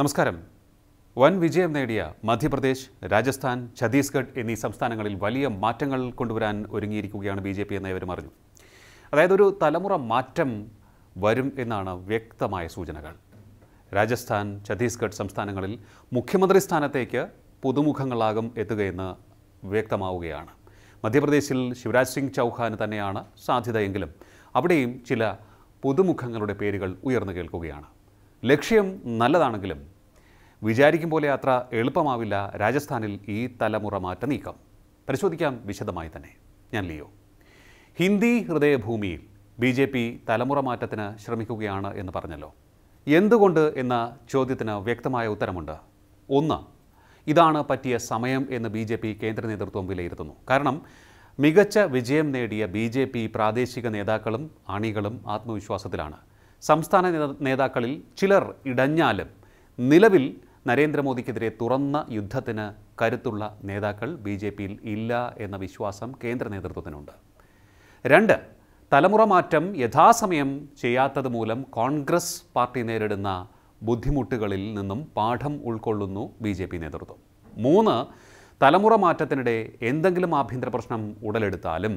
നമസ്കാരം വൻ വിജയം നേടിയ മധ്യപ്രദേശ് രാജസ്ഥാൻ ഛത്തീസ്ഗഡ് എന്നീ സംസ്ഥാനങ്ങളിൽ വലിയ മാറ്റങ്ങൾ കൊണ്ടുവരാൻ ഒരുങ്ങിയിരിക്കുകയാണ് ബി ജെ പി അറിഞ്ഞു അതായത് ഒരു തലമുറ മാറ്റം വരും എന്നാണ് വ്യക്തമായ സൂചനകൾ രാജസ്ഥാൻ ഛത്തീസ്ഗഡ് സംസ്ഥാനങ്ങളിൽ മുഖ്യമന്ത്രി സ്ഥാനത്തേക്ക് പുതുമുഖങ്ങളാകും എത്തുകയെന്ന് വ്യക്തമാവുകയാണ് മധ്യപ്രദേശിൽ ശിവരാജ് സിംഗ് ചൗഹാന് തന്നെയാണ് സാധ്യതയെങ്കിലും അവിടെയും ചില പുതുമുഖങ്ങളുടെ പേരുകൾ ഉയർന്നു കേൾക്കുകയാണ് ലക്ഷ്യം നല്ലതാണെങ്കിലും വിചാരിക്കും പോലെ അത്ര എളുപ്പമാവില്ല രാജസ്ഥാനിൽ ഈ തലമുറ മാറ്റ നീക്കം പരിശോധിക്കാം വിശദമായി തന്നെ ഞാൻ ലിയോ ഹിന്ദി ഹൃദയഭൂമിയിൽ ബി ജെ പി തലമുറ മാറ്റത്തിന് ശ്രമിക്കുകയാണ് എന്ന് പറഞ്ഞല്ലോ എന്തുകൊണ്ട് എന്ന ചോദ്യത്തിന് വ്യക്തമായ ഉത്തരമുണ്ട് ഒന്ന് ഇതാണ് പറ്റിയ സമയം എന്ന് ബി ജെ പി കേന്ദ്ര നേതൃത്വം വിലയിരുത്തുന്നു കാരണം മികച്ച വിജയം നേടിയ ബി ജെ പി പ്രാദേശിക നേതാക്കളും അണികളും ആത്മവിശ്വാസത്തിലാണ് സംസ്ഥാന നേതാക്കളിൽ ചിലർ ഇടഞ്ഞാലും നിലവിൽ നരേന്ദ്രമോദിക്കെതിരെ തുറന്ന യുദ്ധത്തിന് കരുത്തുള്ള നേതാക്കൾ ബി ജെ പിയിൽ ഇല്ല എന്ന വിശ്വാസം കേന്ദ്ര നേതൃത്വത്തിനുണ്ട് രണ്ട് തലമുറ മാറ്റം യഥാസമയം ചെയ്യാത്തത് മൂലം കോൺഗ്രസ് പാർട്ടി നേരിടുന്ന ബുദ്ധിമുട്ടുകളിൽ നിന്നും പാഠം ഉൾക്കൊള്ളുന്നു ബി ജെ പി നേതൃത്വം മൂന്ന് തലമുറ മാറ്റത്തിനിടെ എന്തെങ്കിലും ആഭ്യന്തര പ്രശ്നം ഉടലെടുത്താലും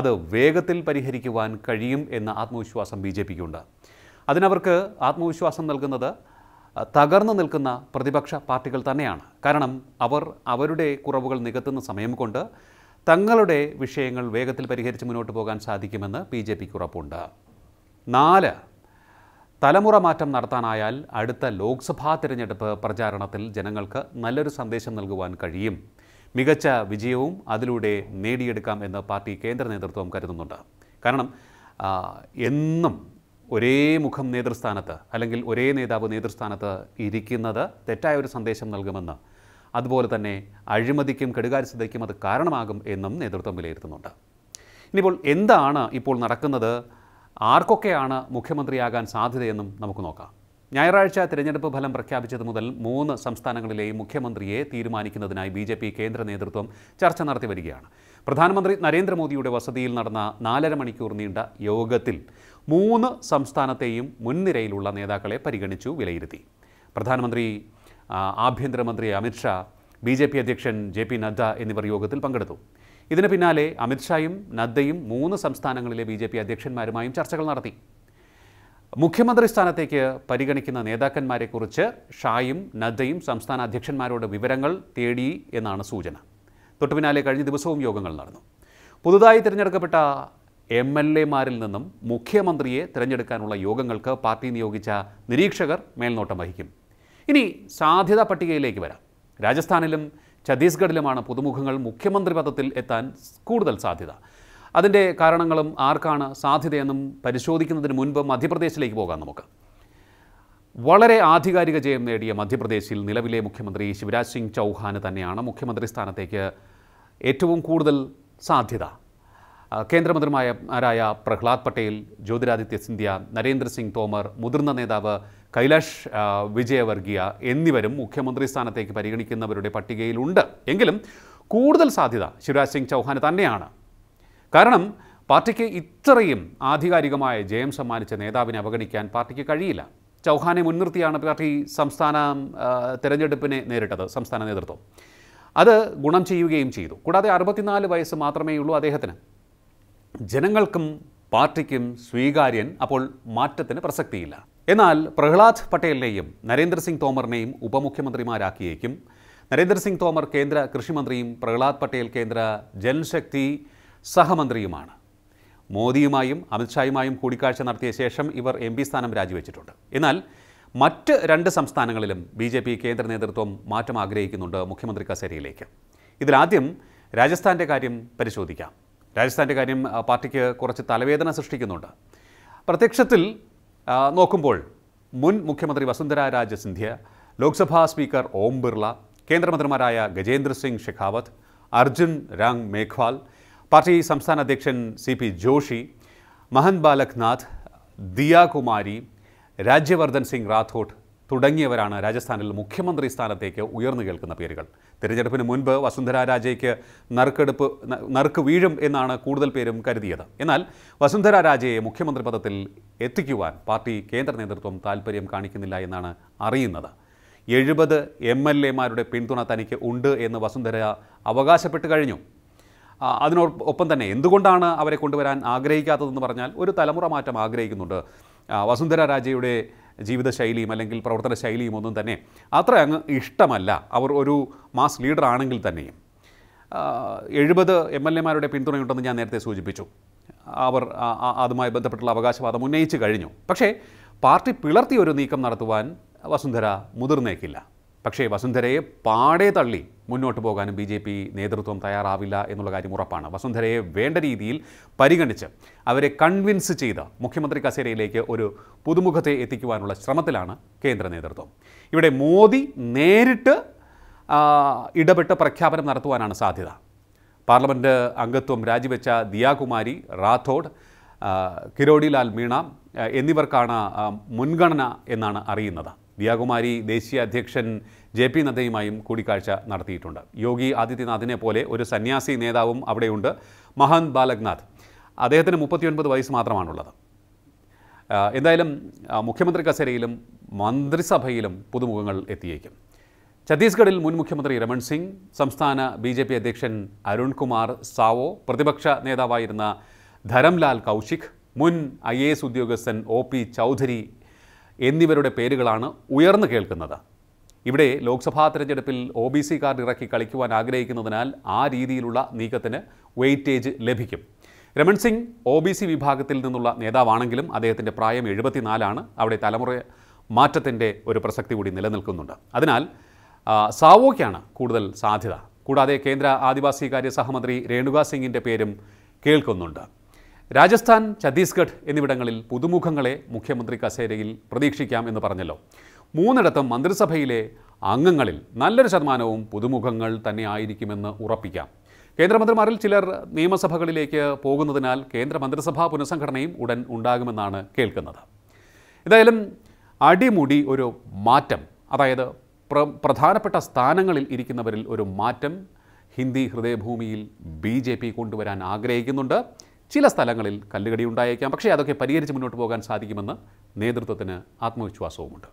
അത് വേഗത്തിൽ പരിഹരിക്കുവാൻ കഴിയും എന്ന ആത്മവിശ്വാസം ബി ജെ പിക്കുണ്ട് അതിനവർക്ക് ആത്മവിശ്വാസം നൽകുന്നത് തകർന്നു നിൽക്കുന്ന പ്രതിപക്ഷ പാർട്ടികൾ തന്നെയാണ് കാരണം അവർ അവരുടെ കുറവുകൾ നികത്തുന്ന സമയം കൊണ്ട് തങ്ങളുടെ വിഷയങ്ങൾ വേഗത്തിൽ പരിഹരിച്ച് മുന്നോട്ട് പോകാൻ സാധിക്കുമെന്ന് ബി ജെ പിക്ക് ഉറപ്പുണ്ട് നാല് തലമുറ മാറ്റം നടത്താനായാൽ അടുത്ത ലോക്സഭാ തിരഞ്ഞെടുപ്പ് പ്രചാരണത്തിൽ ജനങ്ങൾക്ക് നല്ലൊരു സന്ദേശം നൽകുവാൻ കഴിയും മികച്ച വിജയവും അതിലൂടെ നേടിയെടുക്കാം എന്ന് പാർട്ടി കേന്ദ്ര നേതൃത്വം കരുതുന്നുണ്ട് കാരണം എന്നും ഒരേ മുഖം നേതൃസ്ഥാനത്ത് അല്ലെങ്കിൽ ഒരേ നേതാവ് നേതൃസ്ഥാനത്ത് ഇരിക്കുന്നത് തെറ്റായ ഒരു സന്ദേശം നൽകുമെന്ന് അതുപോലെ തന്നെ അഴിമതിക്കും കെടുകാര്യസ്ഥതയ്ക്കും അത് കാരണമാകും എന്നും നേതൃത്വം വിലയിരുത്തുന്നുണ്ട് ഇനിയിപ്പോൾ എന്താണ് ഇപ്പോൾ നടക്കുന്നത് ആർക്കൊക്കെയാണ് മുഖ്യമന്ത്രിയാകാൻ സാധ്യതയെന്നും നമുക്ക് നോക്കാം ഞായറാഴ്ച തിരഞ്ഞെടുപ്പ് ഫലം പ്രഖ്യാപിച്ചത് മുതൽ മൂന്ന് സംസ്ഥാനങ്ങളിലെയും മുഖ്യമന്ത്രിയെ തീരുമാനിക്കുന്നതിനായി ബി കേന്ദ്ര നേതൃത്വം ചർച്ച നടത്തി വരികയാണ് പ്രധാനമന്ത്രി നരേന്ദ്രമോദിയുടെ വസതിയിൽ നടന്ന നാലര മണിക്കൂർ നീണ്ട യോഗത്തിൽ മൂന്ന് സംസ്ഥാനത്തെയും മുൻനിരയിലുള്ള നേതാക്കളെ പരിഗണിച്ചു വിലയിരുത്തി പ്രധാനമന്ത്രി ആഭ്യന്തരമന്ത്രി അമിത്ഷാ ബി ജെ പി അധ്യക്ഷൻ ജെ പി നദ്ദ എന്നിവർ യോഗത്തിൽ പങ്കെടുത്തു ഇതിന് പിന്നാലെ അമിത്ഷായും നദ്ദയും മൂന്ന് സംസ്ഥാനങ്ങളിലെ ബി ജെ പി അധ്യക്ഷന്മാരുമായും ചർച്ചകൾ നടത്തി മുഖ്യമന്ത്രി സ്ഥാനത്തേക്ക് പരിഗണിക്കുന്ന നേതാക്കന്മാരെക്കുറിച്ച് ഷായും നദ്ദയും സംസ്ഥാന അധ്യക്ഷന്മാരോട് വിവരങ്ങൾ തേടി എന്നാണ് സൂചന തൊട്ടുപിന്നാലെ കഴിഞ്ഞ ദിവസവും യോഗങ്ങൾ നടന്നു പുതുതായി തിരഞ്ഞെടുക്കപ്പെട്ട എം എൽ എമാരിൽ നിന്നും മുഖ്യമന്ത്രിയെ തിരഞ്ഞെടുക്കാനുള്ള യോഗങ്ങൾക്ക് പാർട്ടി നിയോഗിച്ച നിരീക്ഷകർ മേൽനോട്ടം വഹിക്കും ഇനി സാധ്യതാ പട്ടികയിലേക്ക് വരാം രാജസ്ഥാനിലും ഛത്തീസ്ഗഡിലുമാണ് പുതുമുഖങ്ങൾ മുഖ്യമന്ത്രി പദത്തിൽ എത്താൻ കൂടുതൽ സാധ്യത അതിൻ്റെ കാരണങ്ങളും ആർക്കാണ് സാധ്യതയെന്നും പരിശോധിക്കുന്നതിന് മുൻപ് മധ്യപ്രദേശിലേക്ക് പോകാം നമുക്ക് വളരെ ആധികാരിക ജയം നേടിയ മധ്യപ്രദേശിൽ നിലവിലെ മുഖ്യമന്ത്രി ശിവരാജ് സിംഗ് ചൗഹാന് തന്നെയാണ് മുഖ്യമന്ത്രി സ്ഥാനത്തേക്ക് ഏറ്റവും കൂടുതൽ സാധ്യത കേന്ദ്രമന്ത്രിമാരായ ആരായ പ്രഹ്ലാദ് പട്ടേൽ ജ്യോതിരാദിത്യ സിന്ധ്യ നരേന്ദ്രസിംഗ് തോമർ മുതിർന്ന നേതാവ് കൈലാഷ് വിജയവർഗീയ എന്നിവരും മുഖ്യമന്ത്രി സ്ഥാനത്തേക്ക് പരിഗണിക്കുന്നവരുടെ പട്ടികയിലുണ്ട് എങ്കിലും കൂടുതൽ സാധ്യത ശിവരാജ് സിംഗ് ചൗഹാന് തന്നെയാണ് കാരണം പാർട്ടിക്ക് ഇത്രയും ആധികാരികമായ ജയം സമ്മാനിച്ച നേതാവിനെ അവഗണിക്കാൻ പാർട്ടിക്ക് കഴിയില്ല ചൗഹാനെ മുൻനിർത്തിയാണ് പാർട്ടി സംസ്ഥാന തെരഞ്ഞെടുപ്പിനെ നേരിട്ടത് സംസ്ഥാന നേതൃത്വം അത് ഗുണം ചെയ്യുകയും ചെയ്തു കൂടാതെ അറുപത്തിനാല് വയസ്സ് മാത്രമേ ഉള്ളൂ അദ്ദേഹത്തിന് ജനങ്ങൾക്കും പാർട്ടിക്കും സ്വീകാര്യൻ അപ്പോൾ മാറ്റത്തിന് പ്രസക്തിയില്ല എന്നാൽ പ്രഹ്ലാദ് പട്ടേലിനെയും നരേന്ദ്രസിംഗ് തോമറിനെയും ഉപമുഖ്യമന്ത്രിമാരാക്കിയേക്കും നരേന്ദ്രസിംഗ് തോമർ കേന്ദ്ര കൃഷിമന്ത്രിയും പ്രഹ്ലാദ് പട്ടേൽ കേന്ദ്ര ജലശക്തി സഹമന്ത്രിയുമാണ് മോദിയുമായും അമിത്ഷായുമായും കൂടിക്കാഴ്ച നടത്തിയ ശേഷം ഇവർ എം പി സ്ഥാനം രാജിവെച്ചിട്ടുണ്ട് എന്നാൽ മറ്റ് രണ്ട് സംസ്ഥാനങ്ങളിലും ബി ജെ പി കേന്ദ്ര നേതൃത്വം മാറ്റം ആഗ്രഹിക്കുന്നുണ്ട് മുഖ്യമന്ത്രി കസേരയിലേക്ക് ഇതിലാദ്യം രാജസ്ഥാൻ്റെ കാര്യം പരിശോധിക്കാം രാജസ്ഥാൻ്റെ കാര്യം പാർട്ടിക്ക് കുറച്ച് തലവേദന സൃഷ്ടിക്കുന്നുണ്ട് പ്രത്യക്ഷത്തിൽ നോക്കുമ്പോൾ മുൻ മുഖ്യമന്ത്രി വസുന്ധര രാജ സിന്ധ്യ ലോക്സഭാ സ്പീക്കർ ഓം ബിർള കേന്ദ്രമന്ത്രിമാരായ ഗജേന്ദ്ര സിംഗ് ഷെഖാവത്ത് അർജുൻ രാങ് മേഘ്വാൽ പാർട്ടി സംസ്ഥാന അധ്യക്ഷൻ സി പി ജോഷി മഹൻ ബാലക്നാഥ് ദിയാകുമാരി രാജ്യവർദ്ധൻ സിംഗ് റാത്തോഡ് തുടങ്ങിയവരാണ് രാജസ്ഥാനിൽ മുഖ്യമന്ത്രി സ്ഥാനത്തേക്ക് ഉയർന്നു കേൾക്കുന്ന പേരുകൾ തിരഞ്ഞെടുപ്പിന് മുൻപ് വസുന്ധര രാജയ്ക്ക് നറുക്കെടുപ്പ് നറുക്ക് വീഴും എന്നാണ് കൂടുതൽ പേരും കരുതിയത് എന്നാൽ വസുന്ധര രാജയെ മുഖ്യമന്ത്രി പദത്തിൽ എത്തിക്കുവാൻ പാർട്ടി കേന്ദ്ര നേതൃത്വം താൽപ്പര്യം കാണിക്കുന്നില്ല എന്നാണ് അറിയുന്നത് എഴുപത് എം എൽ എമാരുടെ പിന്തുണ തനിക്ക് ഉണ്ട് എന്ന് വസുന്ധര അവകാശപ്പെട്ട് കഴിഞ്ഞു ഒപ്പം തന്നെ എന്തുകൊണ്ടാണ് അവരെ കൊണ്ടുവരാൻ ആഗ്രഹിക്കാത്തതെന്ന് പറഞ്ഞാൽ ഒരു തലമുറ മാറ്റം ആഗ്രഹിക്കുന്നുണ്ട് വസുന്ധര രാജയുടെ ജീവിതശൈലിയും അല്ലെങ്കിൽ പ്രവർത്തന ശൈലിയും ഒന്നും തന്നെ അത്ര അങ്ങ് ഇഷ്ടമല്ല അവർ ഒരു മാസ് ലീഡർ ആണെങ്കിൽ തന്നെയും എഴുപത് എം എൽ എമാരുടെ പിന്തുണയുണ്ടെന്ന് ഞാൻ നേരത്തെ സൂചിപ്പിച്ചു അവർ അതുമായി ബന്ധപ്പെട്ടുള്ള അവകാശവാദം ഉന്നയിച്ചു കഴിഞ്ഞു പക്ഷേ പാർട്ടി പിളർത്തിയൊരു നീക്കം നടത്തുവാൻ വസുന്ധര മുതിർന്നേക്കില്ല പക്ഷേ വസുന്ധരയെ പാടെ തള്ളി മുന്നോട്ട് പോകാനും ബി ജെ പി നേതൃത്വം തയ്യാറാവില്ല എന്നുള്ള കാര്യം ഉറപ്പാണ് വസുന്ധരയെ വേണ്ട രീതിയിൽ പരിഗണിച്ച് അവരെ കൺവിൻസ് ചെയ്ത് മുഖ്യമന്ത്രി കസേരയിലേക്ക് ഒരു പുതുമുഖത്തെ എത്തിക്കുവാനുള്ള ശ്രമത്തിലാണ് കേന്ദ്ര നേതൃത്വം ഇവിടെ മോദി നേരിട്ട് ഇടപെട്ട് പ്രഖ്യാപനം നടത്തുവാനാണ് സാധ്യത പാർലമെൻറ്റ് അംഗത്വം രാജിവെച്ച ദിയാകുമാരി റാത്തോഡ് കിരോഡിലാൽ മീണ എന്നിവർക്കാണ് മുൻഗണന എന്നാണ് അറിയുന്നത് ദിയാകുമാരി ദേശീയ അധ്യക്ഷൻ ജെ പി നദ്ദയുമായും കൂടിക്കാഴ്ച നടത്തിയിട്ടുണ്ട് യോഗി ആദിത്യനാഥിനെ പോലെ ഒരു സന്യാസി നേതാവും അവിടെയുണ്ട് മഹന്ത് ബാലക്നാഥ് അദ്ദേഹത്തിന് മുപ്പത്തിയൊൻപത് വയസ്സ് മാത്രമാണുള്ളത് എന്തായാലും മുഖ്യമന്ത്രി കസേരയിലും മന്ത്രിസഭയിലും പുതുമുഖങ്ങൾ എത്തിയേക്കും ഛത്തീസ്ഗഡിൽ മുൻ മുഖ്യമന്ത്രി രമൺ സിംഗ് സംസ്ഥാന ബി ജെ പി അധ്യക്ഷൻ അരുൺകുമാർ സാവോ പ്രതിപക്ഷ നേതാവായിരുന്ന ധരംലാൽ കൗശിക് മുൻ ഐ എ എസ് ഉദ്യോഗസ്ഥൻ ഒ പി ചൗധരി എന്നിവരുടെ പേരുകളാണ് ഉയർന്നു കേൾക്കുന്നത് ഇവിടെ ലോക്സഭാ തെരഞ്ഞെടുപ്പിൽ ഒ ബി സി കാർഡ് ഇറക്കി കളിക്കുവാൻ ആഗ്രഹിക്കുന്നതിനാൽ ആ രീതിയിലുള്ള നീക്കത്തിന് വെയിറ്റേജ് ലഭിക്കും Raman Singh O B C വിഭാഗത്തിൽ നിന്നുള്ള നേതാവാണെങ്കിലും അദ്ദേഹത്തിൻ്റെ പ്രായം എഴുപത്തിനാലാണ് അവിടെ തലമുറ മാറ്റത്തിൻ്റെ ഒരു പ്രസക്തി കൂടി നിലനിൽക്കുന്നുണ്ട് അതിനാൽ സാവോയ്ക്കാണ് കൂടുതൽ സാധ്യത കൂടാതെ കേന്ദ്ര ആദിവാസി കാര്യ സഹമന്ത്രി രേണുകാ സിംഗിൻ്റെ പേരും കേൾക്കുന്നുണ്ട് രാജസ്ഥാൻ ഛത്തീസ്ഗഡ് എന്നിവിടങ്ങളിൽ പുതുമുഖങ്ങളെ മുഖ്യമന്ത്രി കസേരയിൽ പ്രതീക്ഷിക്കാം എന്ന് പറഞ്ഞല്ലോ മൂന്നിടത്തും മന്ത്രിസഭയിലെ അംഗങ്ങളിൽ നല്ലൊരു ശതമാനവും പുതുമുഖങ്ങൾ തന്നെ ആയിരിക്കുമെന്ന് ഉറപ്പിക്കാം കേന്ദ്രമന്ത്രിമാരിൽ ചിലർ നിയമസഭകളിലേക്ക് പോകുന്നതിനാൽ കേന്ദ്ര മന്ത്രിസഭാ പുനഃസംഘടനയും ഉടൻ ഉണ്ടാകുമെന്നാണ് കേൾക്കുന്നത് എന്തായാലും അടിമുടി ഒരു മാറ്റം അതായത് പ്ര പ്രധാനപ്പെട്ട സ്ഥാനങ്ങളിൽ ഇരിക്കുന്നവരിൽ ഒരു മാറ്റം ഹിന്ദി ഹൃദയഭൂമിയിൽ ബി ജെ പി കൊണ്ടുവരാൻ ആഗ്രഹിക്കുന്നുണ്ട് ചില സ്ഥലങ്ങളിൽ കല്ലുകടി ഉണ്ടായേക്കാം പക്ഷേ അതൊക്കെ പരിഹരിച്ച് മുന്നോട്ട് പോകാൻ സാധിക്കുമെന്ന് നേതൃത്വത്തിന് ആത്മവിശ്വാസവുമുണ്ട്